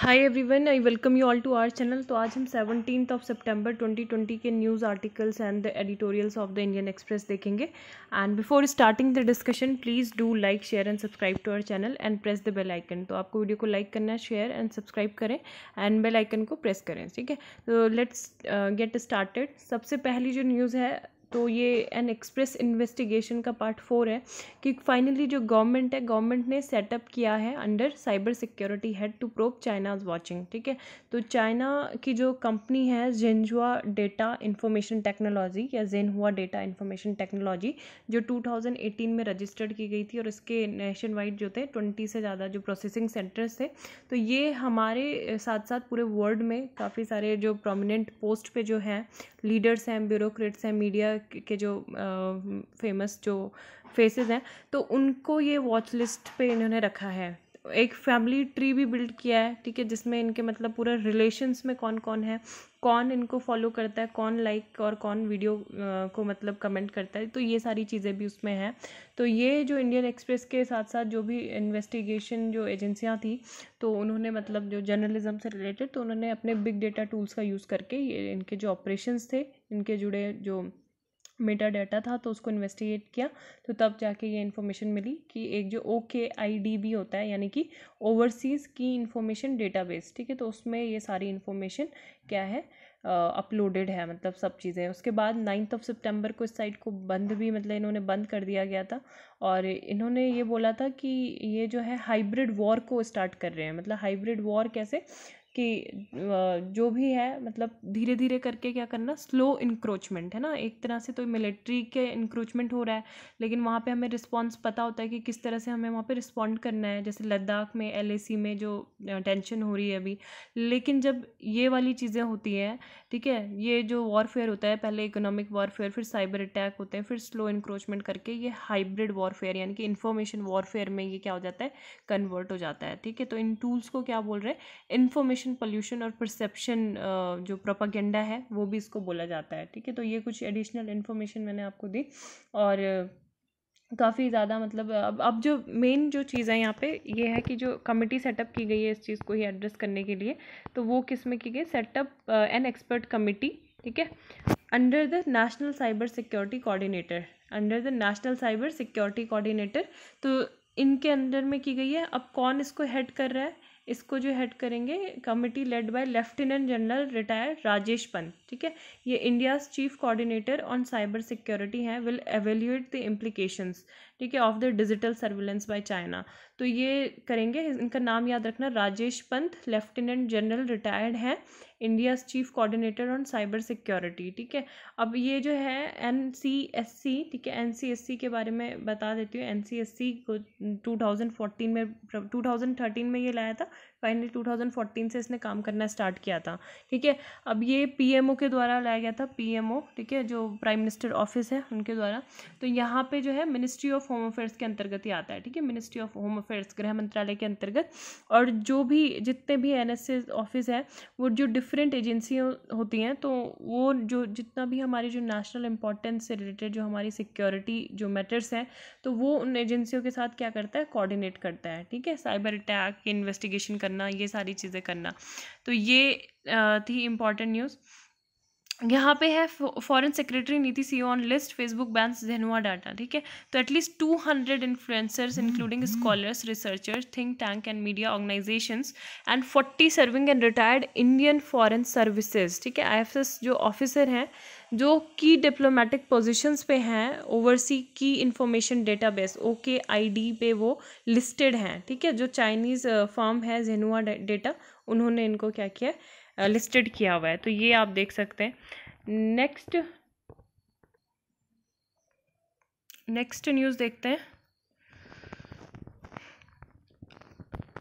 Hi everyone I welcome you all to our channel तो आज हम सेवनटीन ऑफ सितंबर 2020 के news articles and the editorials of the Indian Express देखेंगे and before starting the discussion please do like share and subscribe to our channel and press the bell icon तो आपको video को like करना share and subscribe करें and bell icon को press करें ठीक है तो लेट्स गेट स्टार्टेड सबसे पहली जो न्यूज़ है तो ये एन एक्सप्रेस इन्वेस्टिगेशन का पार्ट फोर है कि फाइनली जो गवर्नमेंट है गवर्नमेंट ने सेटअप किया है under cyber security head to probe China is watching ठीक है तो चाइना की जो कंपनी है जेंजुआ डेटा इन्फॉर्मेशन टेक्नोलॉजी या जेन हुआ डेटा इन्फॉर्मेशन टेक्नोलॉजी जो 2018 में रजिस्टर्ड की गई थी और इसके नेशन वाइड जो थे ट्वेंटी से ज़्यादा जो प्रोसेसिंग सेंटर्स थे तो ये हमारे साथ साथ पूरे वर्ल्ड में काफ़ी सारे जो प्रोमिनेंट पोस्ट पे जो हैं लीडर्स हैं ब्यूरोक्रेट्स हैं मीडिया के जो फेमस जो फेसेस हैं तो उनको ये वॉच लिस्ट पे इन्होंने रखा है एक फैमिली ट्री भी बिल्ड किया है ठीक है जिसमें इनके मतलब पूरा रिलेशंस में कौन कौन है कौन इनको फॉलो करता है कौन लाइक और कौन वीडियो को मतलब कमेंट करता है तो ये सारी चीज़ें भी उसमें हैं तो ये जो इंडियन एक्सप्रेस के साथ साथ जो भी इन्वेस्टिगेशन जो एजेंसियाँ थी तो उन्होंने मतलब जो जर्नलिज्म से रिलेटेड तो उन्होंने अपने बिग डेटा टूल्स का यूज़ करके ये इनके जो ऑपरेशंस थे इनके जुड़े जो मेटा डाटा था तो उसको इन्वेस्टिगेट किया तो तब जाके ये इन्फॉर्मेशन मिली कि एक जो ओ के आई डी बी होता है यानी कि ओवरसीज़ की इन्फॉर्मेशन डेटाबेस ठीक है तो उसमें ये सारी इन्फॉर्मेशन क्या है अपलोडेड uh, है मतलब सब चीज़ें उसके बाद नाइन्थ ऑफ सितंबर को इस साइट को बंद भी मतलब इन्होंने बंद कर दिया गया था और इन्होंने ये बोला था कि ये जो है हाइब्रिड वॉर को स्टार्ट कर रहे हैं मतलब हाइब्रिड वॉर कैसे कि जो भी है मतलब धीरे धीरे करके क्या करना स्लो इंक्रोचमेंट है ना एक तरह से तो मिलिट्री के इंक्रोचमेंट हो रहा है लेकिन वहाँ पे हमें रिस्पॉन्स पता होता है कि किस तरह से हमें वहाँ पे रिस्पॉन्ड करना है जैसे लद्दाख में एल में जो टेंशन हो रही है अभी लेकिन जब ये वाली चीज़ें होती हैं ठीक है ये जो वॉरफेयर होता है पहले इकोनॉमिक वॉरफेयर फिर साइबर अटैक होते हैं फिर स्लो इंक्रोचमेंट करके ये हाइब्रिड वॉरफेयर यानी कि इन्फॉर्मेशन वॉरफेयर में ये क्या हो जाता है कन्वर्ट हो जाता है ठीक है तो इन टूल्स को क्या बोल रहे हैं इन्फॉर्मेशन पोल्यूशन और परसेप्शन जो प्रोपागेंडा है वो भी इसको बोला जाता है ठीक है तो ये कुछ एडिशनल इन्फॉर्मेशन मैंने आपको दी और काफ़ी ज़्यादा मतलब अब अब जो मेन जो चीज़ है यहाँ पे ये है कि जो कमेटी सेटअप की गई है इस चीज़ को ही एड्रेस करने के लिए तो वो किस में की गई सेटअप एन एक्सपर्ट कमेटी ठीक है under the national cyber security coordinator under the national cyber security coordinator तो इनके अंडर में की गई है अब कौन इसको हेड कर रहा है इसको जो हेड करेंगे committee led by lieutenant general retired Rajesh Pant ठीक है ये India's chief coordinator on cyber security हैं विल एवेल्यूएट द इम्प्लीकेशंस ठीक है of the digital surveillance by China तो ये करेंगे इनका नाम याद रखना Rajesh Pant lieutenant general retired हैं India chief coordinator on cyber security ठीक है अब ये जो है एन सी एस सी ठीक है एन सी एस सी के बारे में बता देती हूँ एन सी एस सी को टू थाउजेंड फोर्टीन में टू थाउजेंड थर्टीन में ये लाया था फाइनली टू थाउजेंड फोर्टीन से इसने काम करना स्टार्ट किया था ठीक है अब ये पी एम ओ के द्वारा लाया गया था पी एम ओ ठीक है जो प्राइम मिनिस्टर ऑफिस है उनके द्वारा तो यहाँ पे जो है ministry of of home affairs के अंतर्गत ही आता है ठीक है मिनिस्ट्री ऑफ होम अफेयर्स गृह मंत्रालय के अंतर्गत और जो भी जितने भी एन ऑफिस हैं वो जो डिफरेंट एजेंसी होती हैं तो वो जो जितना भी हमारी जो नेशनल इंपॉर्टेंस से रिलेटेड जो हमारी सिक्योरिटी जो मैटर्स हैं तो वो उन एजेंसियों के साथ क्या करता है कोऑर्डिनेट करता है ठीक है साइबर अटैक इन्वेस्टिगेशन करना ये सारी चीज़ें करना तो ये थी इम्पॉर्टेंट न्यूज़ यहाँ पे है फॉरेन सेक्रेटरी नीति सी on list Facebook ban Zhenhua data ठीक है तो at least two hundred influencers including scholars researchers think tank and media organisations and forty serving and retired Indian foreign services ठीक है आई जो ऑफिसर हैं जो की डिप्लोमेटिक पोजिशंस पे हैं ओवरसी की इंफॉर्मेशन डेटाबेस ओके आईडी पे वो लिस्टेड हैं ठीक है जो चाइनीज़ फॉर्म uh, है जेनुआ डेटा उन्होंने इनको क्या किया लिस्टेड किया हुआ है तो ये आप देख सकते हैं नेक्स्ट नेक्स्ट न्यूज़ देखते हैं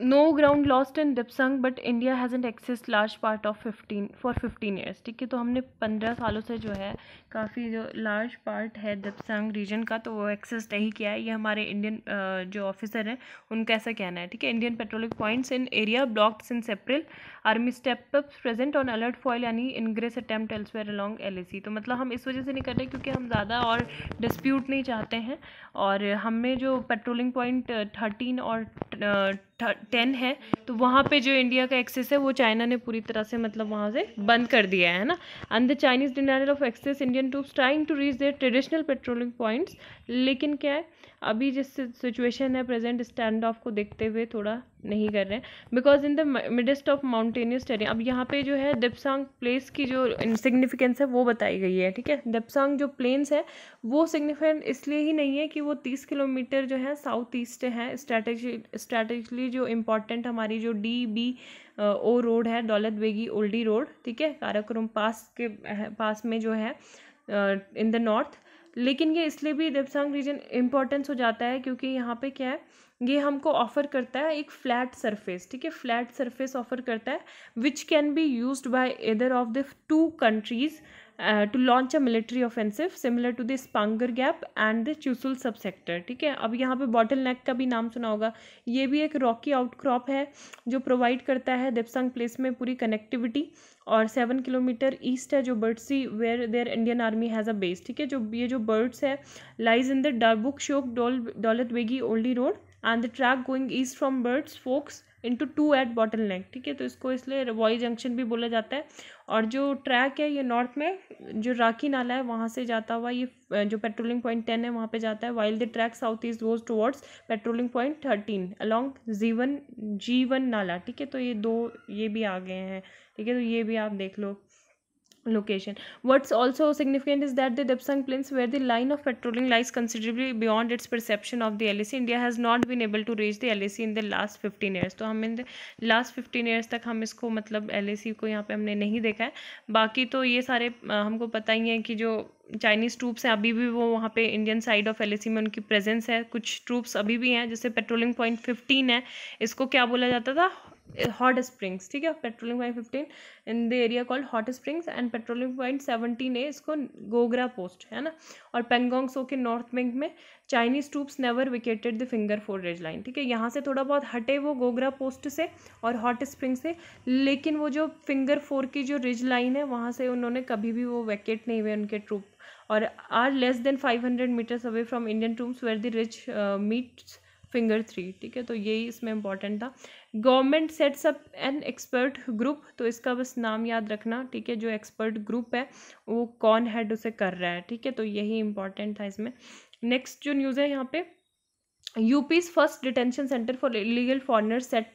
no ground lost in Depsang but India and access large part of fifteen for fifteen years ठीक है तो हमने पंद्रह सालों से जो है काफ़ी जो लार्ज पार्ट है दिपसंग रीजन का तो वो एक्सेस नहीं किया है ये हमारे इंडियन जो ऑफिसर हैं उनका ऐसा कहना है ठीक है Indian patrolling points in area blocks in April army step ups present on alert foil यानी ingress attempt elsewhere along L तो मतलब हम इस वजह से नहीं कर रहे क्योंकि हम ज़्यादा और डिस्प्यूट नहीं चाहते हैं और हमें जो पेट्रोलिंग पॉइंट थर्टीन और टेन uh, है तो वहाँ पे जो इंडिया का एक्सेस है वो चाइना ने पूरी तरह से मतलब वहाँ से बंद कर दिया है ना अंदर Chinese denial of access Indian troops trying to reach their traditional patrolling points लेकिन क्या है अभी जिस सिचुएशन है प्रेजेंट स्टैंड ऑफ को देखते हुए थोड़ा नहीं कर रहे हैं because in the midst of mountainous terrain अब यहाँ पे जो है दिपसांग प्लेस की जो सिग्निफिकेंस है वो बताई गई है ठीक है दिपसांग जो प्लेन्स है वो सिग्निफिकेंट इसलिए ही नहीं है कि वो तीस किलोमीटर जो है साउथ ईस्ट है स्ट्रैटेजी स्ट्रैटेजिकली जो इम्पोर्टेंट हमारी जो डी बी ओ रोड है दौलत बेगी ओल्डी रोड ठीक है काराकोरम पास के पास में जो है इन द नॉर्थ लेकिन ये इसलिए भी देवसांग रीजन इम्पोर्टेंस हो जाता है क्योंकि यहाँ पे क्या है ये हमको ऑफर करता है एक फ्लैट सरफेस ठीक है फ्लैट सरफेस ऑफर करता है which can be used by either of the two countries uh, to launch a military offensive similar to the gap Gap and the Chusul subsector ठीक है अब यहाँ पे बॉटल नेक का भी नाम सुना होगा ये भी एक रॉकी आउटक्रॉप है जो प्रोवाइड करता है देपसंग प्लेस में पूरी कनेक्टिविटी और सेवन किलोमीटर ईस्ट है जो see where there Indian army has a base ठीक है जो ये जो बर्ड्स है लाइज इन द डबुक शोक डोल Daulat Beg Oldi road and the track going east from Burtse forks into two at bottle neck ठीक है तो इसको इसलिए वॉई जंक्शन भी बोला जाता है और जो ट्रैक है ये नॉर्थ में जो राखी नाला है वहाँ से जाता हुआ ये जो पेट्रोलिंग पॉइंट टेन है वहाँ पे जाता है while the track south east goes towards patrolling point thirteen along Jiwan Jiwan नाला ठीक है तो ये दो ये भी आ गए हैं ठीक है तो ये भी आप देख लो location. What's also significant is that the Debsang Plains, where the line of patrolling lies considerably beyond its perception of the LAC, India has not been able to reach the LAC in the last 15 years. to hum in the last 15 years tak hum isko matlab lac ko yahan pe humne nahi dekha hai baki to ye sare humko pata hi hai ki jo Chinese troops हैं अभी भी वो वहाँ पे Indian side of LAC में उनकी presence है कुछ ट्रूप्स अभी भी हैं जैसे पेट्रोलिंग पॉइंट फिफ्टीन है इसको क्या बोला जाता था हॉट स्प्रिंग्स ठीक है patrolling point fifteen in the area called Hot Springs and patrolling point seventeen A इसको गोगरा पोस्ट है ना और पेंगोंग सो के नॉर्थ बैंक में Chinese troops never vacated the finger four ridge line ठीक है यहाँ से थोड़ा बहुत हटे वो गोगरा पोस्ट से और हॉट स्प्रिंग से लेकिन वो जो फिंगर फोर की जो रिज लाइन है वहाँ से उन्होंने कभी भी वो वैकेट नहीं हुए उनके ट्रूप और are less than five hundred metres away from Indian troops where the ridge meets finger three ठीक है तो यही इसमें इंपॉर्टेंट था government sets up an expert group तो इसका बस नाम याद रखना ठीक है जो एक्सपर्ट ग्रुप है वो कौन हेड उसे कर रहा है ठीक है तो यही इंपॉर्टेंट था इसमें नेक्स्ट जो न्यूज़ है यहाँ पे UP's first detention centre for illegal foreigner set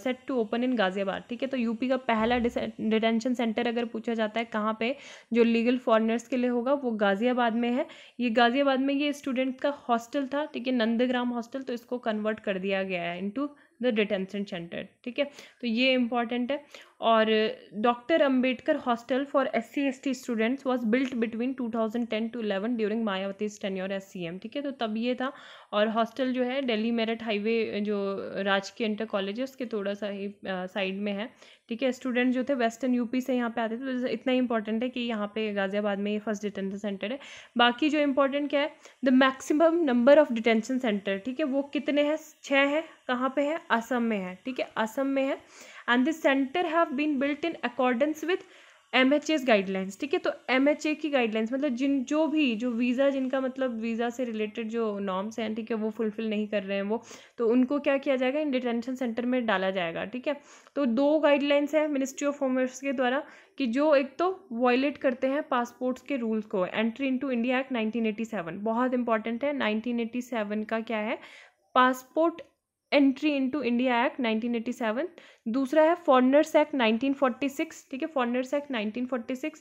set to open in Ghaziabad ठीक है तो यूपी का पहला डिटेंशन सेंटर अगर पूछा जाता है कहाँ पे जो लीगल फॉरनर्स के लिए होगा वो गाजियाबाद में है ये गाजियाबाद में ये स्टूडेंट का हॉस्टल था ठीक है नंदग्राम हॉस्टल तो इसको कन्वर्ट कर दिया गया है इंटू द डिटेंशन सेंटर ठीक है तो ये इंपॉर्टेंट है और doctor Ambedkar hostel for S C S T students was built between two thousand ten to eleven during Mayawati tenure as C M ठीक है तो तब ये था और हॉस्टल जो है दिल्ली मेरठ हाईवे जो राजकीय इंटर कॉलेज है उसके थोड़ा सा ही साइड में है ठीक है स्टूडेंट जो थे वेस्टर्न यूपी से यहाँ पे आते थे तो इतना इंपॉर्टेंट है कि यहाँ पे गाज़ियाबाद में ये फर्स्ट डिटेंशन सेंटर है बाकी जो इंपॉर्टेंट क्या है the maximum number of detention centre ठीक है वो कितने हैं छः है कहाँ पे है असम में है ठीक है असम में है and this centre have been built in accordance with M H S guidelines ठीक है तो एम एच ए की गाइडलाइंस मतलब जिन जो भी जो वीज़ा जिनका मतलब वीज़ा से रिलेटेड जो नॉर्म्स हैं ठीक है वो फुलफिल नहीं कर रहे हैं वो तो उनको क्या किया जाएगा इन डिटेंशन सेंटर में डाला जाएगा ठीक है तो दो गाइडलाइंस हैं मिनिस्ट्री ऑफ होम अफेयर्स के द्वारा कि जो एक तो वॉयलेट करते हैं पासपोर्ट्स के रूल्स को entry into India act nineteen eighty seven बहुत इंपॉर्टेंट है एटी सेवन का क्या है passport entry into India act 1987 दूसरा है फॉरनर्स एक्ट 1946 ठीक है फॉरनर्स एक्ट 1946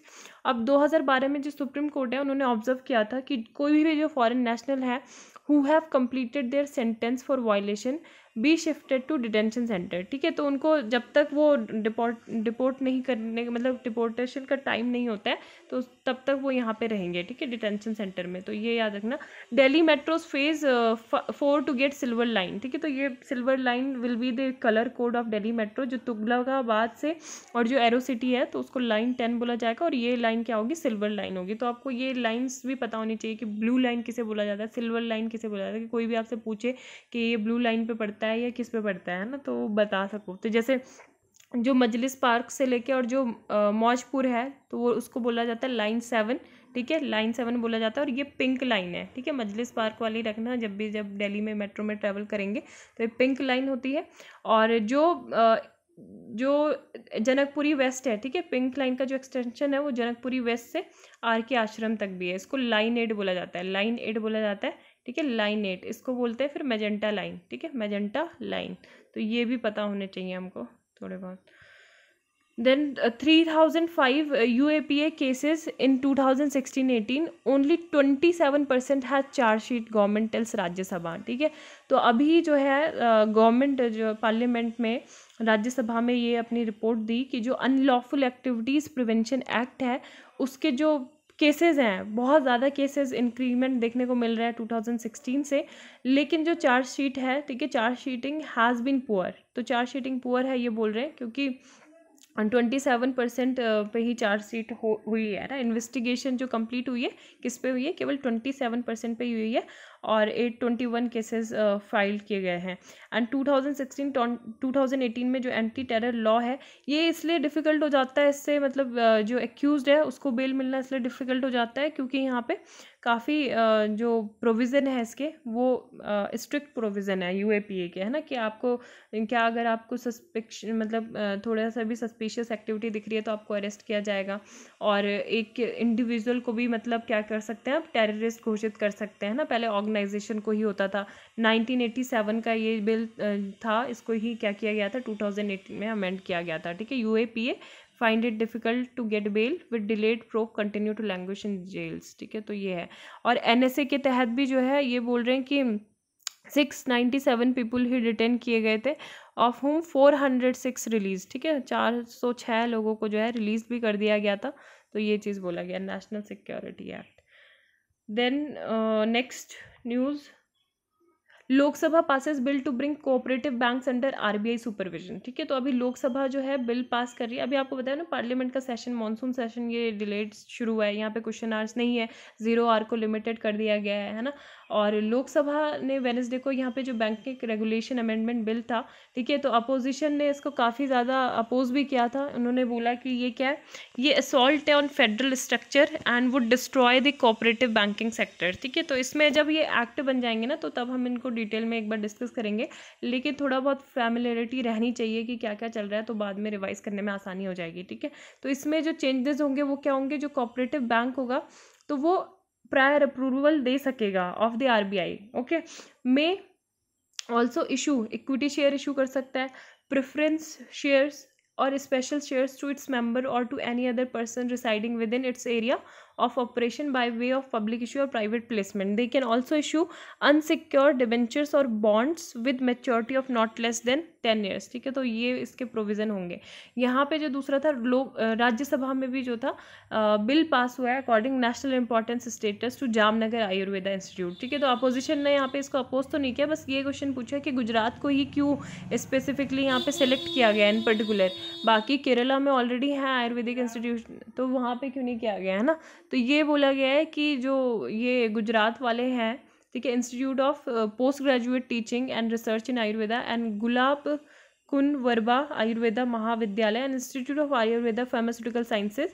अब 2012 में जो सुप्रीम कोर्ट है उन्होंने ऑब्जर्व किया था कि कोई भी जो फॉरेन नेशनल है who have completed their sentence for violation be shifted to detention centre ठीक है तो उनको जब तक वो डिपोर्ट डिपोर्ट नहीं करने मतलब डिपोर्टेशन का टाइम नहीं होता है तो तब तक वो यहाँ पे रहेंगे ठीक है डिटेंशन सेंटर में तो ये याद रखना Delhi metro's phase four to get silver line ठीक है तो ये silver line will be the colour code of Delhi metro जो तुगलकाबाद से और जो एरो सिटी है तो उसको लाइन टेन बोला जाएगा और ये लाइन क्या होगी सिल्वर लाइन होगी तो आपको ये लाइन्स भी पता होनी चाहिए कि ब्लू लाइन किसे बोला जाता है सिल्वर लाइन किसे बोला जाता है कि कोई भी आपसे पूछे कि ये ब्लू लाइन पर पड़ता है पड़ता है या किस पे पड़ता है ना तो बता सको तो जैसे जो मजलिस पार्क से लेके और जो मौजपुर है तो वो उसको बोला जाता है लाइन सेवन ठीक है लाइन सेवन बोला जाता है और ये पिंक लाइन है ठीक है मजलिस पार्क वाली रखना जब भी जब दिल्ली में मेट्रो में ट्रैवल करेंगे तो ये पिंक लाइन होती है और जो जो जनकपुरी वेस्ट है ठीक है पिंक लाइन का जो एक्सटेंशन है वो जनकपुरी वेस्ट से आर के आश्रम तक भी है इसको लाइन एड बोला जाता है लाइन एड बोला जाता है ठीक है लाइन एट इसको बोलते हैं फिर मैजेंटा लाइन ठीक है मैजेंटा लाइन तो ये भी पता होने चाहिए हमको थोड़े बहुत than three thousand five U A P A cases in two thousand sixteen eighteen only twenty seven percent है चार्जशीट गवर्नमेंट टेल्स राज्यसभा ठीक है तो अभी जो है गवर्नमेंट uh, जो पार्लियामेंट में राज्यसभा में ये अपनी रिपोर्ट दी कि जो अनलॉफुल एक्टिविटीज़ प्रिवेंशन एक्ट है उसके जो केसेस हैं बहुत ज़्यादा केसेस इंक्रीमेंट देखने को मिल रहा है 2016 से लेकिन जो चार्ज शीट है ठीक है charge sheeting has been poor तो चार्ज शीटिंग पुअर है ये बोल रहे हैं क्योंकि ट्वेंटी सेवन परसेंट पे ही शीट हो हुई है ना इन्वेस्टिगेशन जो कंप्लीट हुई है किस पे हुई है केवल ट्वेंटी सेवन परसेंट पे हुई है और 821 केसेस फाइल किए गए हैं एंड 2016 2018 में जो एंटी टेरर लॉ है ये इसलिए डिफ़िकल्ट हो जाता है इससे मतलब जो एक्यूज है उसको बेल मिलना इसलिए डिफ़िकल्ट हो जाता है क्योंकि यहाँ पे काफ़ी जो प्रोविज़न है इसके वो स्ट्रिक्ट प्रोविज़न है यू के है ना कि आपको क्या अगर आपको सस्पेक्श मतलब थोड़ा सा भी सस्पिशियस एक्टिविटी दिख रही है तो आपको अरेस्ट किया जाएगा और एक इंडिविजुअल को भी मतलब क्या कर सकते हैं आप टेररिस्ट घोषित कर सकते हैं ना पहले ऑर्गेनाइजेशन को ही होता था नाइनटीन का ये बिल था इसको ही क्या किया गया था टू में अमेंड किया गया था ठीक है you find it difficult to get bail with delayed probe continue to languish in jails ठीक है तो ये है और एन के तहत भी जो है ये बोल रहे हैं कि सिक्स नाइन्टी सेवन पीपल ही डिटेन किए गए थे of whom four hundred six release ठीक है चार सौ छः लोगों को जो है रिलीज भी कर दिया गया था तो ये चीज़ बोला गया national security act then next news Lok Sabha passes bill to bring cooperative bank under RBI supervision ठीक है तो अभी लोकसभा जो है बिल पास कर रही है अभी आपको बताया ना पार्लियामेंट का सेशन मानसून सेशन ये डिलेट शुरू है यहाँ पे क्वेश्चन आर्स नहीं है जीरो आर को लिमिटेड कर दिया गया है ना और लोकसभा ने वेनसडे को यहाँ पे जो बैंकिंग रेगुलेशन अमेंडमेंट बिल था ठीक है तो अपोजिशन ने इसको काफ़ी ज़्यादा अपोज भी किया था उन्होंने बोला कि ये क्या है ये असॉल्ट है on federal structure and would destroy the cooperative banking sector ठीक है तो इसमें जब ये एक्ट बन जाएंगे ना तो तब हम इनको डिटेल में एक बार डिस्कस करेंगे लेकिन थोड़ा बहुत फैमिलरिटी रहनी चाहिए कि क्या क्या चल रहा है तो बाद में रिवाइज करने में आसानी हो जाएगी ठीक है तो इसमें जो चेंजेस होंगे वो क्या होंगे जो कॉपरेटिव बैंक होगा तो वो प्रायर अप्रूवल दे सकेगा of the RBI okay may also issue equity share issue कर सकता है प्रिफरेंस शेयर्स और special shares to its member और to any other person residing within its area of operation by way of public issue or private placement they can also issue unsecured debentures or bonds with maturity of not less than ten years ठीक है तो ये इसके provision होंगे यहाँ पे जो दूसरा था लोग राज्यसभा में भी जो था आ, बिल पास हुआ है according national importance status to Jamnagar Ayurveda institute ठीक है तो अपोजिशन ने यहाँ पे इसको अपोज तो नहीं किया बस ये क्वेश्चन पूछा कि गुजरात को ही क्यों स्पेसिफिकली यहाँ पे सेलेक्ट किया गया इन पर्टिकुलर बाकी केरला में ऑलरेडी है आयुर्वेदिक इंस्टीट्यूट तो वहाँ पर क्यों नहीं किया गया है ना तो ये बोला गया है कि जो ये गुजरात वाले हैं ठीक है institute of post graduate teaching and research in Ayurveda and Gulab Kunverba Ayurveda Mahavidyalaya and institute of Ayurveda pharmaceutical sciences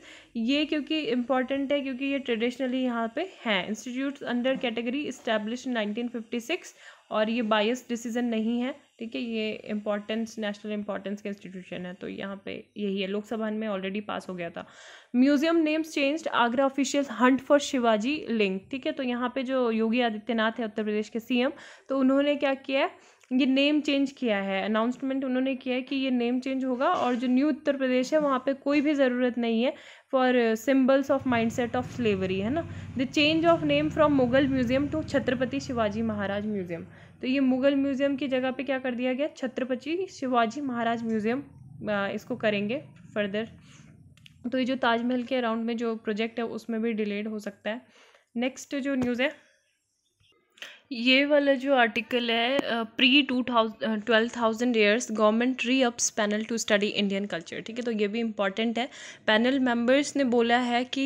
ये क्योंकि इंपॉर्टेंट है क्योंकि ये ट्रेडिशनली यहाँ पे हैं institute under category establish nineteen fifty six और ये बायस डिसीजन नहीं है ठीक है ये इम्पोर्टेंस नेशनल इंपॉर्टेंस के इंस्टीट्यूशन है तो यहाँ पे यही है लोकसभा में ऑलरेडी पास हो गया था museum names changed Agra official hunt for Shivaji link ठीक है तो यहाँ पे जो योगी आदित्यनाथ है उत्तर प्रदेश के सीएम तो उन्होंने क्या किया है ये नेम चेंज किया है अनाउंसमेंट उन्होंने किया है कि ये नेम चेंज होगा और जो न्यू उत्तर प्रदेश है वहाँ पे कोई भी ज़रूरत नहीं है for symbols of mindset of slavery है ना the change of name from Mughal museum to Chhatrapati Shivaji Maharaj museum तो ये मुग़ल म्यूज़ियम की जगह पे क्या कर दिया गया छत्रपति शिवाजी महाराज म्यूज़ियम इसको करेंगे फर्दर तो ये जो ताजमहल के अराउंड में जो प्रोजेक्ट है उसमें भी डिलेड हो सकता है नेक्स्ट जो न्यूज़ है ये वाला जो आर्टिकल है pre two thousand twelve thousand years government reups panel to study Indian culture ठीक है तो ये भी इम्पॉर्टेंट है पैनल मेंबर्स ने बोला है कि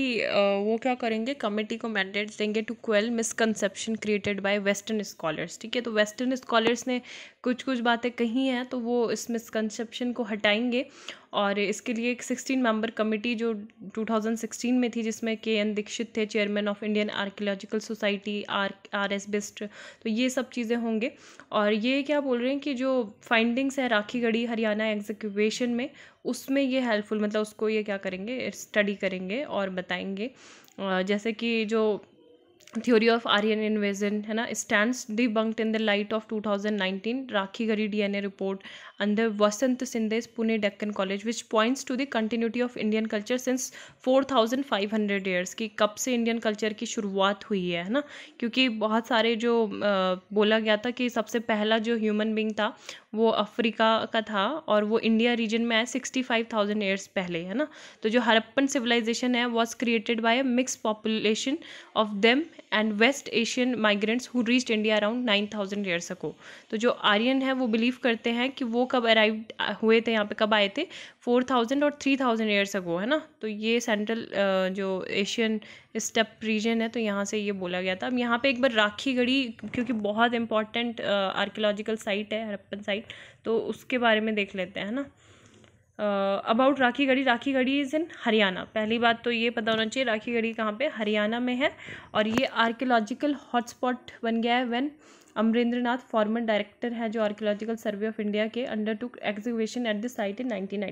वो क्या करेंगे कमेटी को मैंडेट देंगे to quell misconception created by western scholars ठीक है तो वेस्टर्न स्कॉलर्स ने कुछ कुछ बातें कही हैं तो वो इस मिसकनसेप्शन को हटाएंगे और इसके लिए एक सिक्सटीन मेंबर कमेटी जो 2016 में थी जिसमें के एन दीक्षित थे chairman of Indian archaeological society R R S Bisht तो ये सब चीज़ें होंगे और ये क्या बोल रहे हैं कि जो फाइंडिंग्स है राखी गढ़ी हरियाणा एग्जीक्यूशन में उसमें ये हेल्पफुल मतलब उसको ये क्या करेंगे स्टडी करेंगे और बताएंगे जैसे कि जो थ्योरी ऑफ आर्यन इन्वेजन है ना stand debunked in the light of 2019 Rakhigarhi DNA report under Vasant Shinde Pune Deccan college which points to the continuity of Indian culture since 4500 thousand years की कब से इंडियन कल्चर की शुरुआत हुई है है ना क्योंकि बहुत सारे जो आ, बोला गया था कि सबसे पहला जो ह्यूमन बींग था वो अफ्रीका का था और वो इंडिया रीजन में आया सिक्सटी फाइव थाउजेंड ईयर्स पहले है ना तो जो हरप्पन सिविलाइजेशन है was created by a mix population of them and west Asian migrants who reached India around nine thousand years ago तो जो आर्यन है वो बिलीव करते हैं कि वो कब अराइव हुए थे यहाँ पे कब आए थे फोर थाउजेंड और थ्री थाउजेंड ईयर्स अको है ना तो ये सेंट्रल जो एशियन स्टेप रीजन है तो यहाँ से ये बोला गया था अब यहाँ पे एक बार राखी गढ़ी क्योंकि बहुत इंपॉर्टेंट आर्कियोलॉजिकल साइट है हरप्पन साइट तो उसके बारे में देख लेते हैं ना about Rakhi Garhi Rakhi Garhi is in Haryana पहली बात तो ये पता होना चाहिए राखी गढ़ी कहाँ पे हरियाणा में है और ये आर्कियोलॉजिकल हॉटस्पॉट बन गया है when Amarendra Nath former director है जो आर्कियोलॉजिकल सर्वे ऑफ इंडिया के under two exhibition at the site in nineteen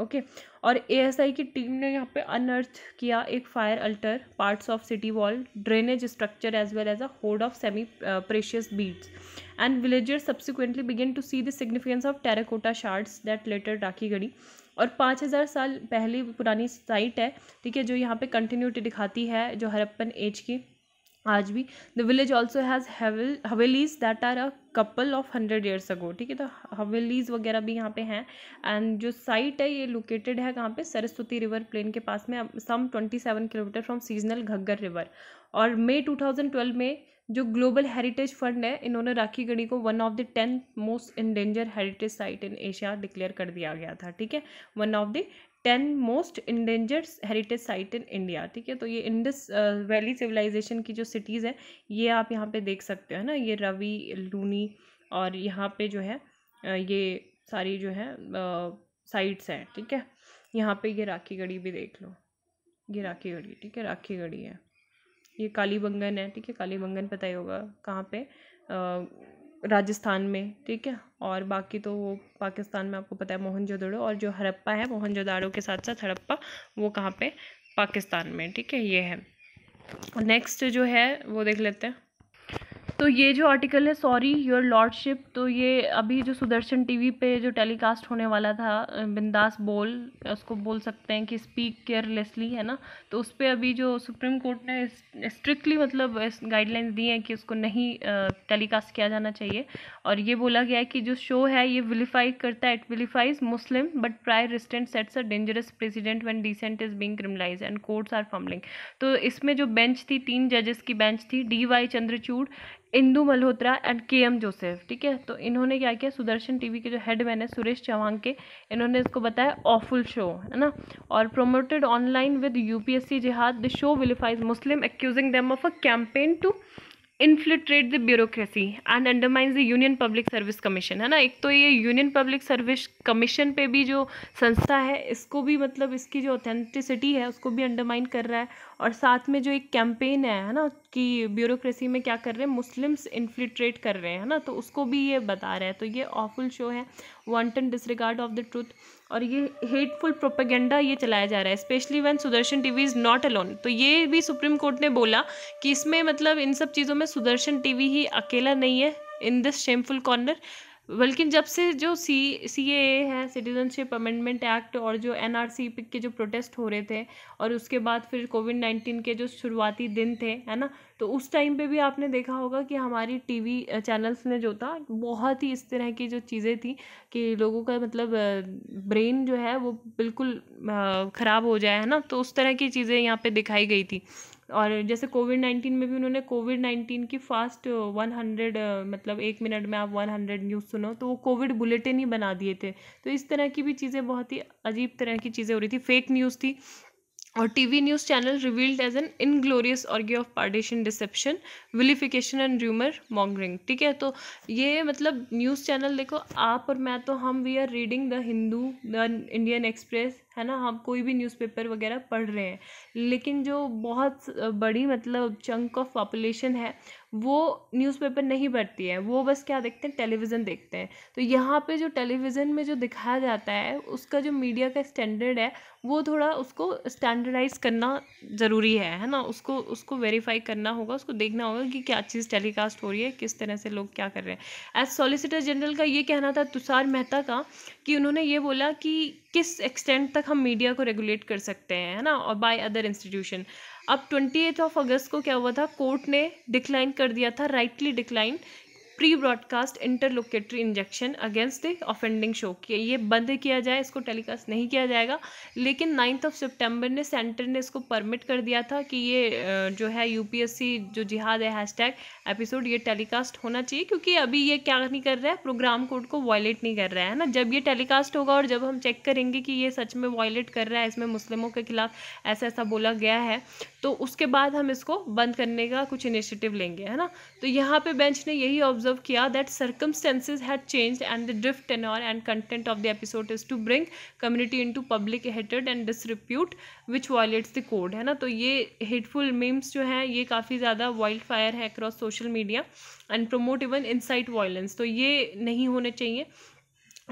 okay और एएसआई की टीम ने यहाँ पे अनअर्थ किया एक fire altar parts of city wall drainage structure as well as a hoard of semi precious beads and villagers subsequently begin to see the significance of terracotta shards that later Rakhi Garhi और पाँच हज़ार साल पहली पुरानी site है ठीक है जो यहाँ पे कंटिन्यूटी दिखाती है जो हरप्पन एज की आज भी the village also has havelis that are a couple of hundred years ago ठीक है तो हवेलीज वगैरह भी यहाँ पे हैं एंड जो साइट है ये लोकेटेड है कहाँ पे सरस्वती रिवर प्लेन के पास में some twenty seven kilometre from seasonal Ghaggar river और मई टू थाउजेंड ट्वेल्व में जो ग्लोबल हेरिटेज फंड है इन्होंने राखी गढ़ी को one of the tenth most endanger heritage site in Asia declare कर दिया गया था ठीक है one of the ten most endangered heritage site in India ठीक है तो ये इंडस वैली सिविलाइजेशन की जो सिटीज़ है ये आप यहाँ पे देख सकते हो ना ये रवि लूनी और यहाँ पे जो है ये सारी जो है साइट्स हैं ठीक है यहाँ पे ये राखी गढ़ी भी देख लो ये राखी गढ़ी ठीक है राखी गढ़ी है ये काली बंगन है ठीक है काली बंगन पता ही होगा कहाँ पर राजस्थान में ठीक है और बाकी तो वो पाकिस्तान में आपको पता है मोहनजोदड़ो और जो हड़प्पा है मोहनजोदाड़ो के साथ साथ हड़प्पा वो कहाँ पे पाकिस्तान में ठीक है ये है नेक्स्ट जो है वो देख लेते हैं तो ये जो आर्टिकल है सॉरी योर लॉर्डशिप तो ये अभी जो सुदर्शन टीवी पे जो टेलीकास्ट होने वाला था बिंदास बोल उसको बोल सकते हैं कि स्पीक केयरलेसली है ना तो उस पर अभी जो सुप्रीम कोर्ट ने स्ट्रिक्टली मतलब गाइडलाइंस दी हैं कि उसको नहीं टेलीकास्ट किया जाना चाहिए और ये बोला गया है कि जो शो है ये विलीफाई करता है it vilifies Muslim but prior restraint sets a dangerous precedent when dissent is being criminalise and courts are fumbling तो इसमें जो बेंच थी तीन जजेस की बेंच थी D Y Chandrachud Indu Malhotra and K M Joseph ठीक है तो इन्होंने क्या किया सुदर्शन टीवी के जो हेडमैन है सुरेश चौहान के इन्होंने इसको बताया ऑफुल शो है ना और promoted online with UPSC jihad the show vilifies Muslim accusing them of a campaign to infiltrate the bureaucracy and undermines the Union Public Service Commission है ना एक तो ये यूनियन पब्लिक सर्विस कमीशन पे भी जो संस्था है इसको भी मतलब इसकी जो ऑथेंटिसिटी है उसको भी अंडरमाइन कर रहा है और साथ में जो एक कैंपेन है है ना कि ब्यूरोक्रेसी में क्या कर रहे हैं मुस्लिम्स इन्फिल्ट्रेट कर रहे हैं है ना तो उसको भी ये बता रहा है तो ये ऑफुल शो है wanton disregard of the truth और ये हेटफुल प्रोपेगेंडा ये चलाया जा रहा है specially one Sudarshan TV is not alone तो ये भी सुप्रीम कोर्ट ने बोला कि इसमें मतलब इन सब चीज़ों में सुदर्शन टीवी ही अकेला नहीं है इन दिस शेमफुल कॉर्नर बल्कि जब से जो सी सी ए है सिटीजनशिप अमेंडमेंट एक्ट और जो एन आर सी के जो प्रोटेस्ट हो रहे थे और उसके बाद फिर कोविड नाइन्टीन के जो शुरुआती दिन थे है ना तो उस टाइम पे भी आपने देखा होगा कि हमारी टीवी चैनल्स ने जो था बहुत ही इस तरह की जो चीज़ें थी कि लोगों का मतलब ब्रेन जो है वो बिल्कुल ख़राब हो जाए है ना तो उस तरह की चीज़ें यहाँ पे दिखाई गई थी और जैसे कोविड नाइन्टीन में भी उन्होंने कोविड नाइन्टीन की फ़ास्ट वन हंड्रेड मतलब एक मिनट में आप वन हंड्रेड न्यूज़ सुनो तो वो कोविड बुलेटिन ही बना दिए थे तो इस तरह की भी चीज़ें बहुत ही अजीब तरह की चीज़ें हो रही थी फेक न्यूज़ थी और TV news channel revealed as an inglorious orgy of partition deception vilification and rumour mongering ठीक है तो ये मतलब न्यूज़ चैनल देखो आप और मैं तो हम we are reading the Hindu the Indian Express है ना हम कोई भी न्यूज़पेपर वगैरह पढ़ रहे हैं लेकिन जो बहुत बड़ी मतलब चंक ऑफ पॉपुलेशन है वो न्यूज़पेपर नहीं पढ़ती है वो बस क्या देखते हैं टेलीविज़न देखते हैं तो यहाँ पे जो टेलीविज़न में जो दिखाया जाता है उसका जो मीडिया का स्टैंडर्ड है वो थोड़ा उसको स्टैंडर्डाइज करना ज़रूरी है है ना उसको उसको वेरीफाई करना होगा उसको देखना होगा कि क्या चीज़ टेलीकास्ट हो रही है किस तरह से लोग क्या कर रहे हैं एज सॉलिसिटर जनरल का ये कहना था तुषार मेहता का कि उन्होंने ये बोला कि किस एक्सटेंट तक हम मीडिया को रेगुलेट कर सकते हैं है ना और बाय अदर इंस्टीट्यूशन अब ट्वेंटी एथ ऑफ अगस्त को क्या हुआ था कोर्ट ने डिक्लाइन कर दिया था rightly decline pre broadcast interlocutory injunction against the offending show कि ये बंद किया जाए इसको टेलीकास्ट नहीं किया जाएगा लेकिन नाइन्थ ऑफ सितंबर ने सेंटर ने इसको परमिट कर दिया था कि ये जो है यूपीएससी जो जिहाद है हैशटैग एपिसोड ये टेलीकास्ट होना चाहिए क्योंकि अभी ये क्या नहीं कर रहा है प्रोग्राम कोड को वॉयलेट नहीं कर रहा है ना जब ये टेलीकास्ट होगा और जब हम चेक करेंगे कि ये सच में वॉयलेट कर रहा है इसमें मुस्लिमों के खिलाफ ऐसा ऐसा बोला गया है तो उसके बाद हम इसको बंद करने का कुछ इनिशिएटिव लेंगे है ना तो यहाँ पे बेंच ने यही ऑब्जर्व किया that circumstances had change and the drift tenor and content of the episode is to bring community into public हेटेड and disrepute which violates the code है ना तो ये हेटफुल मीम्स जो हैं ये काफ़ी ज़्यादा वाइल्ड फायर है across social media and promote even incite violence तो ये नहीं होने चाहिए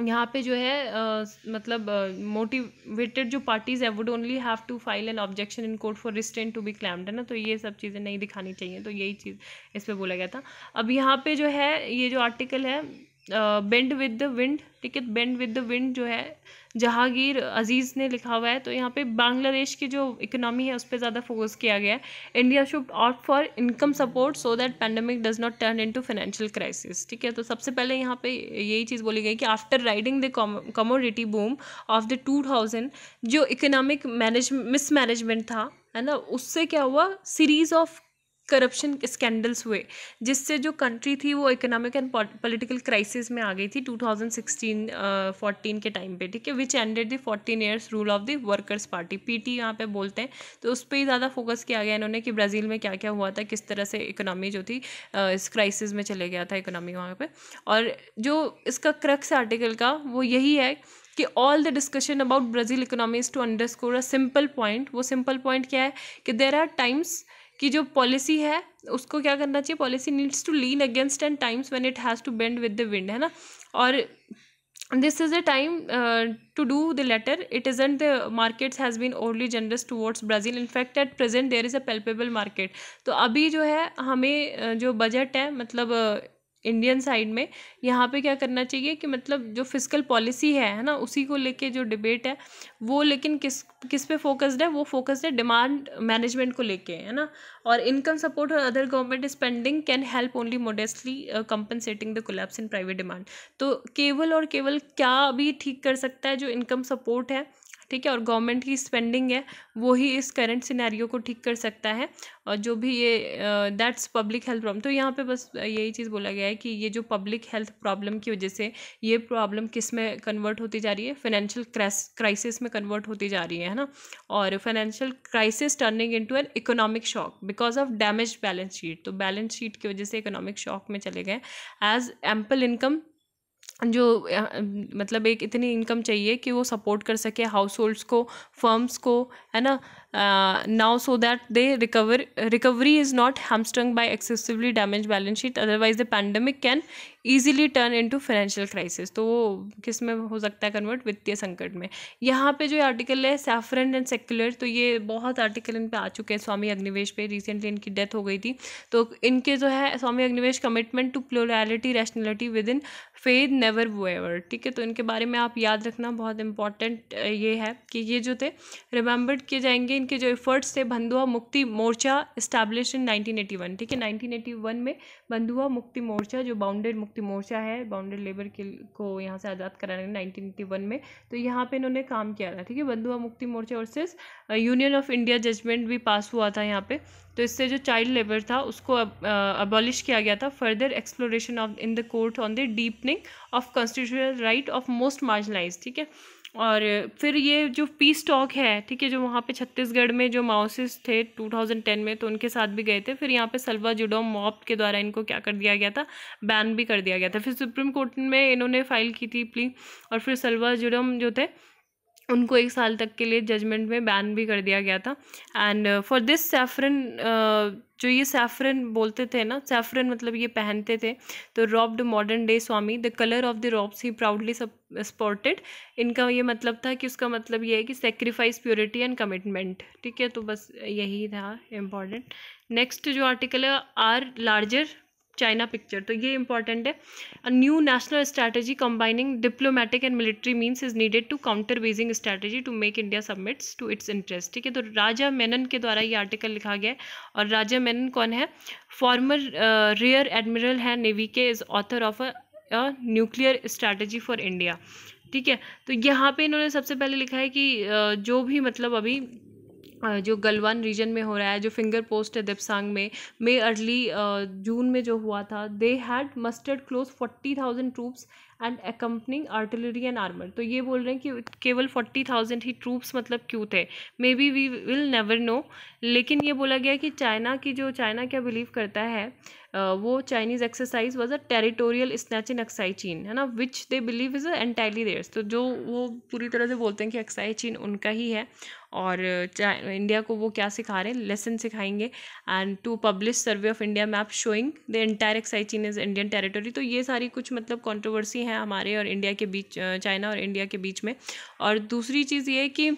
यहाँ पे जो है आ, मतलब मोटिवेटेड जो पार्टीज़ है would only have to file an objection in court for restraint to be clamped है ना तो ये सब चीज़ें नहीं दिखानी चाहिए तो यही चीज़ इस पर बोला गया था अब यहाँ पे जो है ये जो आर्टिकल है बेंड विद द विंड ठीक है बेंड विद द विंड जो है जहांगीर अजीज़ ने लिखा हुआ है तो यहाँ पे बांग्लादेश की जो इकोनॉमी है उस पर ज़्यादा फोकस किया गया है India should ought for income support so that pandemic does not turn into financial crisis ठीक है तो सबसे पहले यहाँ पे यही चीज़ बोली गई कि after riding the commodity boom of the two thousand जो इकोनॉमिक मैनेज मिसमैनेजमेंट था है ना उससे क्या हुआ सीरीज़ ऑफ करप्शन स्कैंडल्स हुए जिससे जो कंट्री थी वो इकोनॉमिक एंड पॉलिटिकल क्राइसिस में आ गई थी 2016 14 के टाइम पे ठीक है which ended the 14 years rule of the Workers Party PT यहाँ पे बोलते हैं तो उस पर ही ज़्यादा फोकस किया गया इन्होंने कि ब्राज़ील में क्या क्या हुआ था किस तरह से इकोनॉमी जो थी इस क्राइसिस में चले गया था इकोनॉमी वहाँ पर और जो इसका क्रक्स आर्टिकल का वो यही है कि all the discussion about Brazil economy is to underscore a simple point वो सिंपल पॉइंट क्या है कि देर आर टाइम्स कि जो पॉलिसी है उसको क्या करना चाहिए policy needs to lean against and times when it has to bend with the wind है ना और this is a time to do the latter it is and the markets has been overly generous towards Brazil in fact at present there is a palpable market तो अभी जो है हमें uh, जो budget है मतलब uh, इंडियन साइड में यहाँ पे क्या करना चाहिए कि मतलब जो फिजिकल पॉलिसी है है ना उसी को लेके जो डिबेट है वो लेकिन किस किस पे फोकस्ड है वो फोकस्ड है डिमांड मैनेजमेंट को लेके है ना और इनकम सपोर्ट और other government spending can help only modestly compensating the collapse in private demand तो केवल और केवल क्या अभी ठीक कर सकता है जो इनकम सपोर्ट है ठीक है और गवर्नमेंट की स्पेंडिंग है वो ही इस करंट सिनेरियो को ठीक कर सकता है और जो भी ये दैट्स पब्लिक हेल्थ प्रॉब्लम तो यहाँ पे बस यही चीज़ बोला गया है कि ये जो पब्लिक हेल्थ प्रॉब्लम की वजह से ये प्रॉब्लम किस में कन्वर्ट होती जा रही है फाइनेंशियल क्राइसिस में कन्वर्ट होती जा रही है है ना और financial crisis turning into an economic shock because of damage balance sheet तो बैलेंस शीट की वजह से इकोनॉमिक शॉक में चले गए एज एम्पल इनकम जो मतलब एक इतनी इनकम चाहिए कि वो सपोर्ट कर सके हाउस होल्ड्स को फर्म्स को है ना uh, now so that they recover recovery is not hamstrung by excessively damaged balance sheet otherwise the pandemic can easily turn into financial crisis तो वो किस में हो सकता है कन्वर्ट वित्तीय संकट में यहाँ पे जो आर्टिकल है सैफरन एंड सेक्युलर तो ये बहुत आर्टिकल इन पे आ चुके हैं स्वामी अग्निवेश पे रिसेंटली इनकी डेथ हो गई थी तो इनके जो है Swami Agnivesh commitment to plurality rationality within faith never waver ठीक है तो इनके बारे में आप याद रखना बहुत इंपॉर्टेंट ये है कि ये जो थे रिमेम्बर्ड किए जाएंगे इनके जो एफर्ट्स थे बंधुआ मुक्ति मोर्चा इस्टेब्लिश इन 1981 ठीक है 1981 में बंधुआ मुक्ति मोर्चा जो बाउंडेड मुक्ति मोर्चा है बाउंडेड लेबर के को यहाँ से आज़ाद कराने नाइनटीन में तो यहाँ पे इन्होंने काम किया था ठीक है Bandhua Mukti Morcha versus Union of India judgement भी पास हुआ था यहाँ पर तो इससे जो चाइल्ड लेबर था उसको अबॉलिश किया गया था further exploration of in the court on the deepening of constitutional right of most marginalise ठीक है और फिर ये जो पीस टॉक है ठीक है जो वहाँ पे छत्तीसगढ़ में जो माओसिस थे 2010 में तो उनके साथ भी गए थे फिर यहाँ पे सलवा जुडो मॉप के द्वारा इनको क्या कर दिया गया था बैन भी कर दिया गया था फिर सुप्रीम कोर्ट में इन्होंने फाइल की थी प्ली और फिर सलवा जुडम जो थे उनको एक साल तक के लिए जजमेंट में बैन भी कर दिया गया था एंड फॉर दिस सैफरन जो ये सैफरन बोलते थे ना सैफरन मतलब ये पहनते थे तो robed modern day Swami the colour of the robes he proudly sported इनका ये मतलब था कि उसका मतलब ये है कि सेक्रीफाइस प्योरिटी एंड कमिटमेंट ठीक है तो बस यही था इम्पॉर्टेंट नेक्स्ट जो आर्टिकल है आर लार्जर चाइना पिक्चर तो ये इंपॉर्टेंट है a new national strategy combining diplomatic and military means is needed to counter Beijing strategy to make India submits to its interest ठीक है तो राजा मेनन के द्वारा ये आर्टिकल लिखा गया है और राजा मेनन कौन है फॉर्मर रियर एडमिरल है नेवी के is author of a nuclear strategy for India ठीक है तो यहाँ पे इन्होंने सबसे पहले लिखा है कि uh, जो भी मतलब अभी जो गलवान रीजन में हो रहा है जो फिंगर पोस्ट है देपसांग में मे अर्ली जून में जो हुआ था they had mustered close forty thousand troops and accompanying artillery and armour तो ये बोल रहे हैं कि केवल फोर्टी थाउजेंड ही ट्रूप्स मतलब क्यों थे maybe we will never know लेकिन ये बोला गया कि चाइना की जो चाइना क्या बिलीव करता है वो Chinese exercise was a territorial in Aksai Chin है ना which they believe is entirely theirs तो जो वो पूरी तरह से बोलते हैं कि एक्साई चीन उनका ही है और इंडिया को वो क्या सिखा रहे हैं लेसन सिखाएंगे and to publish survey of India map showing the entire Aksai Chin is Indian territory तो ये सारी कुछ मतलब कॉन्ट्रोवर्सी हैं है हमारे और इंडिया के बीच चाइना और इंडिया के बीच में और दूसरी चीज़ ये है कि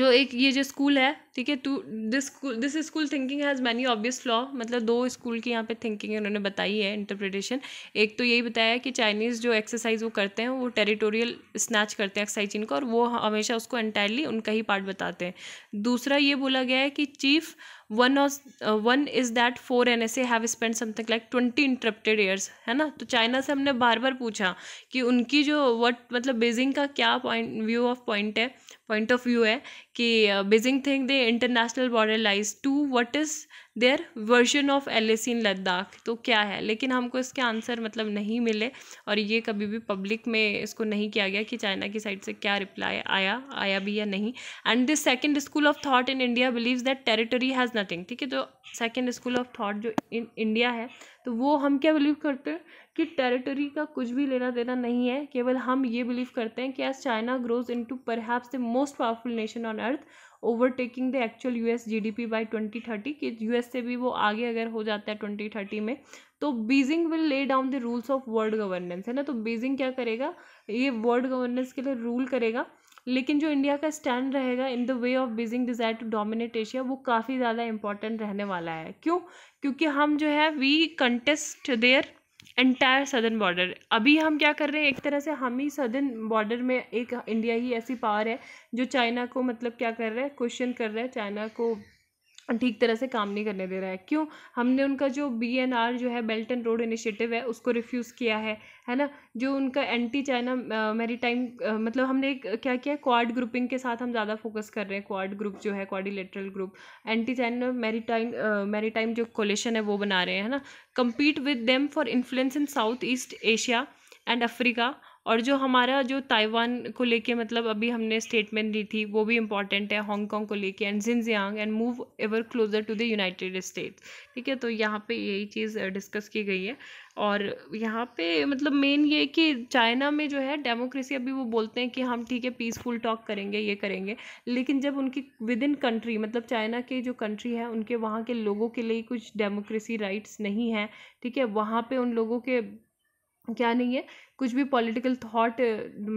जो एक ये जो स्कूल है ठीक है to this school this school thinking has many obvious flaw मतलब दो स्कूल की यहाँ पे थिंकिंग उन्होंने बताई है इंटरप्रिटेशन एक तो यही बताया कि चाइनीज़ जो एक्सरसाइज वो करते हैं वो टेरिटोरियल स्नैच करते हैं एक्सरसाइज को और वो हमेशा उसको एंटायरली उनका ही पार्ट बताते हैं दूसरा ये बोला गया है कि chief one of one is that four N S A have spend something like twenty interrupted years है ना तो चाइना से हमने बार बार पूछा कि उनकी जो वट मतलब बेजिंग का क्या पॉइंट व्यू ऑफ पॉइंट है पॉइंट ऑफ व्यू है कि Beijing thing they international border lies to what is their version of L in Ladakh तो क्या है लेकिन हमको इसके आंसर मतलब नहीं मिले और ये कभी भी पब्लिक में इसको नहीं किया गया कि चाइना की साइड से क्या रिप्लाई आया आया भी या नहीं and this second school of thought in India believe that territory has nothing ठीक है तो सेकेंड स्कूल ऑफ थाट जो इन इंडिया है तो वो हम क्या बिलीव करते हैं कि टेरिटरी का कुछ भी लेना देना नहीं है केवल हम ये बिलीव करते हैं कि as China grows into perhaps the most powerful nation on earth overtaking the actual U S G D P by twenty thirty कि यू एस से भी वो आगे अगर हो जाता है ट्वेंटी थर्टी में तो Beijing will lay down the rules of world governance है ना तो बीजिंग क्या करेगा ये वर्ल्ड गवर्नेंस के लिए रूल करेगा लेकिन जो इंडिया का स्टैंड रहेगा in the way of Beijing desire to dominate Asia वो काफ़ी ज़्यादा इंपॉर्टेंट रहने वाला है क्यों क्योंकि हम जो है we contest their entire southern border अभी हम क्या कर रहे हैं एक तरह से हम ही सदर्न बॉर्डर में एक इंडिया ही ऐसी पावर है जो चाइना को मतलब क्या कर रहा है क्वेश्चन कर रहा है चाइना को ठीक तरह से काम नहीं करने दे रहा है क्यों हमने उनका जो बी एन आर जो है बेल्ट एंड रोड इनिशिएटिव है उसको रिफ्यूज़ किया है है ना जो उनका एंटी चाइना मेरी टाइम मतलब हमने क्या किया क्वाड ग्रुपिंग के साथ हम ज़्यादा फोकस कर रहे हैं क्वाड ग्रुप जो है quadrilateral group anti China maritime जो कोलेशन है वो बना रहे हैं है ना compete with them for influence in South East Asia and Africa और जो हमारा जो ताइवान को लेके मतलब अभी हमने स्टेटमेंट दी थी वो भी इम्पॉर्टेंट है हांगकॉन्ग को लेके and Xinjiang and move ever closer to the United States ठीक है तो यहाँ पे यही चीज़ डिस्कस की गई है और यहाँ पे मतलब मेन ये कि चाइना में जो है डेमोक्रेसी अभी वो बोलते हैं कि हम ठीक है पीसफुल टॉक करेंगे ये करेंगे लेकिन जब उनकी विद इन कंट्री मतलब चाइना के जो कंट्री है उनके वहाँ के लोगों के लिए कुछ डेमोक्रेसी राइट्स नहीं है ठीक है वहाँ पे उन लोगों के क्या नहीं है कुछ भी पॉलिटिकल थॉट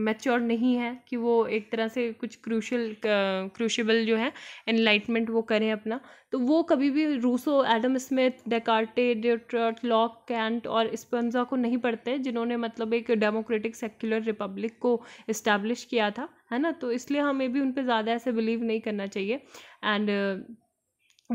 मैच्योर नहीं है कि वो एक तरह से कुछ क्रूशल क्रूशबल uh, जो है एनलाइटमेंट वो करें अपना तो वो कभी भी Rousseau Adam Smith Descartes Diderot Locke Kant और स्पंजा को नहीं पढ़ते जिन्होंने मतलब एक डेमोक्रेटिक सेक्युलर रिपब्लिक को इस्टेब्लिश किया था है ना तो इसलिए हमें भी उन पर ज़्यादा ऐसे बिलीव नहीं करना चाहिए एंड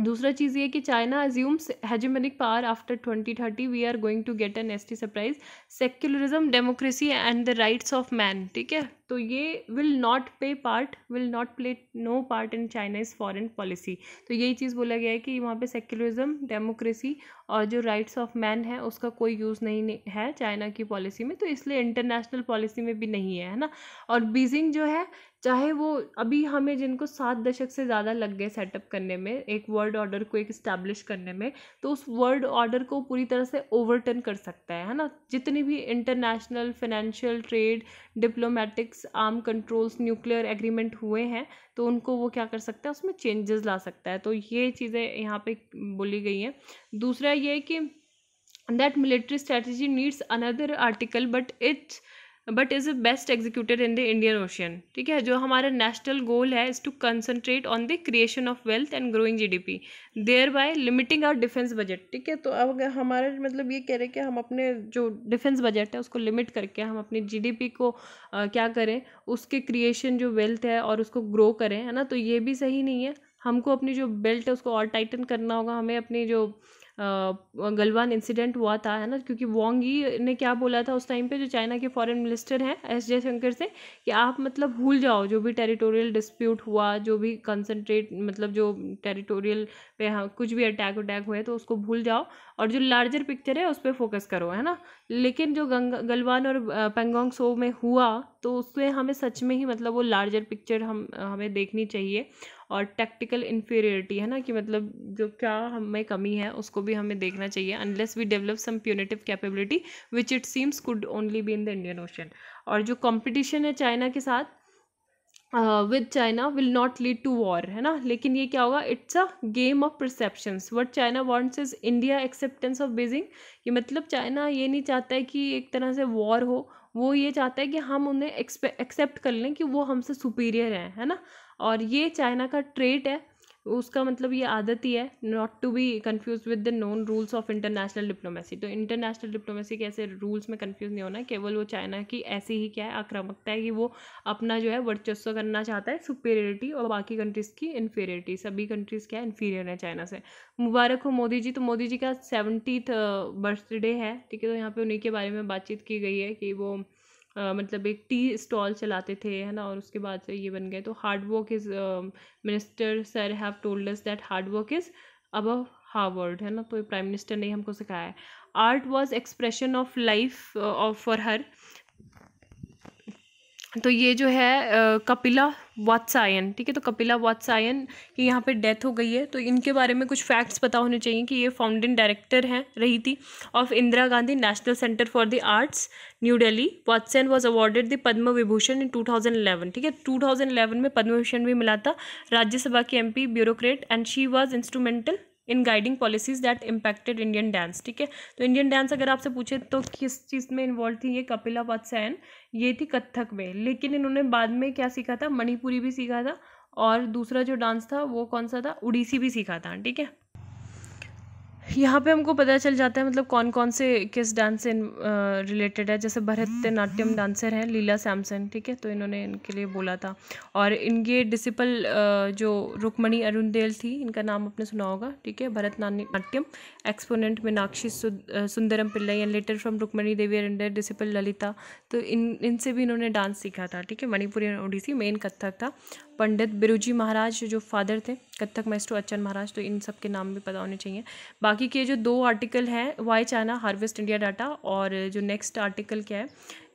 दूसरा चीज़ ये कि China assumes hegemonic power after twenty thirty we are going to get an T surprise secularism democracy and the rights of man ठीक है तो ये will not play part will not play no part in China is foreign policy तो यही चीज़ बोला गया है कि वहाँ पे सेक्युलरिज्म डेमोक्रेसी और जो राइट्स ऑफ मैन है उसका कोई यूज़ नहीं है चाइना की पॉलिसी में तो इसलिए इंटरनेशनल पॉलिसी में भी नहीं है है ना और बीजिंग जो है चाहे वो अभी हमें जिनको सात दशक से ज़्यादा लग गए सेटअप करने में एक वर्ल्ड ऑर्डर को एक इस्टेब्लिश करने में तो उस वर्ल्ड ऑर्डर को पूरी तरह से ओवरटर्न कर सकता है है ना जितनी भी international financial trade diplomatic six arm controls nuclear agreement हुए हैं तो उनको वो क्या कर सकता है उसमें चेंजेस ला सकता है तो ये चीज़ें यहाँ पे बोली गई हैं दूसरा ये कि that military strategy needs another article but it's but is best executed in the Indian ocean ठीक है जो हमारा नेशनल गोल है is to concentrate on the creation of wealth and growing G D P thereby limiting our defence budget ठीक है तो अब हमारा मतलब ये कह रहे हैं कि हम अपने जो डिफेंस बजट है उसको लिमिट करके हम अपने जी डी पी को आ, क्या करें उसके क्रिएशन जो वेल्थ है और उसको ग्रो करें है ना तो ये भी सही नहीं है हमको अपनी जो बेल्ट है उसको और टाइटन करना होगा हमें अपनी जो गलवान इंसिडेंट हुआ था है ना क्योंकि वोंगी ने क्या बोला था उस टाइम पे जो चाइना के फॉरेन मिनिस्टर हैं एस जयशंकर से कि आप मतलब भूल जाओ जो भी टेरिटोरियल डिस्प्यूट हुआ जो भी कंसनट्रेट मतलब जो टेरिटोरियल पे हाँ कुछ भी अटैक उटैक हुए तो उसको भूल जाओ और जो लार्जर पिक्चर है उस पर फोकस करो है ना लेकिन जो गंग गलवान और पेंगोंग सो में हुआ तो उससे हमें सच में ही मतलब वो लार्जर पिक्चर हम हमें देखनी चाहिए और टैक्टिकल इन्फीरियरिटी है ना कि मतलब जो क्या हमें कमी है उसको भी हमें देखना चाहिए unless we develop some punitive capability which it seems could only be in the Indian ocean और जो कॉम्पिटिशन है चाइना के साथ with China will not lead to war है ना लेकिन ये क्या होगा it's a game of perceptions what China wants is India acceptance of Beijing ये मतलब चाइना ये नहीं चाहता है कि एक तरह से वॉर हो वो ये चाहता है कि हम उन्हें एक्सेप्ट कर लें कि वो हमसे सुपीरियर हैं है ना और ये चाइना का ट्रेट है उसका मतलब ये आदत ही है not to be confuse with the known rules of international diplomacy तो इंटरनेशनल डिप्लोमेसी के ऐसे रूल्स में कन्फ्यूज़ नहीं होना केवल वो चाइना की ऐसी ही क्या है आक्रामकता है कि वो अपना जो है वर्चस्व करना चाहता है सुपेरियरिटी और बाकी कंट्रीज़ की इन्फीरियरिटी सभी कंट्रीज़ क्या है इन्फीरियर है चाइना से मुबारक हो मोदी जी तो मोदी जी का सेवनटीथ बर्थडे uh, है ठीक है तो यहाँ पर उन्हीं के बारे में बातचीत की गई है कि वो आ, मतलब एक टी स्टॉल चलाते थे है ना और उसके बाद से ये बन गए तो hard work is minister sir have told us that hard work is अब हार्वर्ड है ना तो प्राइम मिनिस्टर ने हमको सिखाया है art was expression of life of for her तो ये जो है कपिला वात्सायन ठीक है तो कपिला वात्सायन की यहाँ पे डेथ हो गई है तो इनके बारे में कुछ फैक्ट्स पता होने चाहिए कि ये फाउंडिंग डायरेक्टर हैं रही थी of Indira Gandhi national centre for the arts New Delhi Vatsyayan was awarded the Padma Vibhushan in 2011 ठीक है 2011 में पद्म विभूषण भी मिला था राज्यसभा की M bureaucrat and she was instrumental in guiding policies that impacted Indian dance ठीक है तो इंडियन डांस अगर आपसे पूछे तो किस चीज़ में इन्वॉल्व थी ये कपिला वात्सायन ये थी कत्थक में लेकिन इन्होंने बाद में क्या सीखा था मणिपुरी भी सीखा था और दूसरा जो डांस था वो कौन सा था उड़ीसी भी सीखा था ठीक है यहाँ पे हमको पता चल जाता है मतलब कौन कौन से किस डांस से रिलेटेड है जैसे भरतनाट्यम डांसर हम्म। हैं लीला सैमसन ठीक है तो इन्होंने इनके लिए बोला था और इनके डिसिपल जो रुक्मणी अरुणदेल थी इनका नाम आपने सुना होगा ठीक है Bharatanatyam exponent Meenakshi Sundaram Pillai and later from Rukmini Devi Arundale disciple Lalita तो इन इनसे भी इन्होंने डांस सीखा था ठीक है मणिपुरी ओडिसी मेन कथक था पंडित बिरुजी महाराज जो फादर थे कत्थक मैस्ट्रो अच्छा महाराज तो इन सब के नाम भी पता होने चाहिए बाकी के जो दो आर्टिकल हैं why China harvest India data और जो नेक्स्ट आर्टिकल क्या है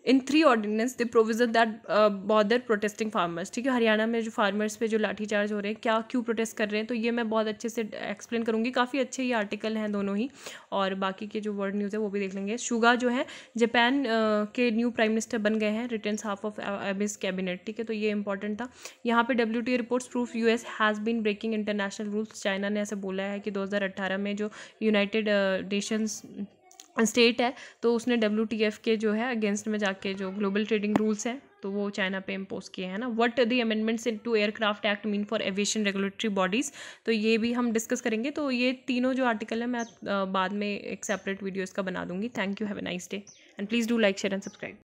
in three ordinance they provision that bother protesting farmers ठीक है हरियाणा में जो फार्मर्स पे जो लाठीचार्ज हो रहे हैं क्या क्यों प्रोटेस्ट कर रहे हैं तो ये मैं बहुत अच्छे से एक्सप्लेन करूँगी काफ़ी अच्छे ये आर्टिकल हैं दोनों ही और बाकी के जो वर्ल्ड न्यूज़ है वो भी देख लेंगे शुगा जो है जापान uh, के न्यू प्राइम मिनिस्टर बन गए हैं return half of Abe's cabinet ठीक है तो ये इंपॉर्टेंट था यहाँ पर W T reports proof U S has been breaking international rules China ने ऐसे बोला है कि दो हज़ार अट्ठारह में जो यूनाइटेड नेशंस uh, स्टेट है तो उसने डब्ल्यू के जो है अगेंस्ट में जाके जो ग्लोबल ट्रेडिंग रूल्स हैं तो वो चाइना पे इम्पोज किए हैं ना what the amendments in to aircraft act mean for aviation regulatory bodies तो ये भी हम डिस्कस करेंगे तो ये तीनों जो आर्टिकल है मैं बाद में एक सेपरेट वीडियो इसका बना दूंगी thank you have a nice day and please do like share and subscribe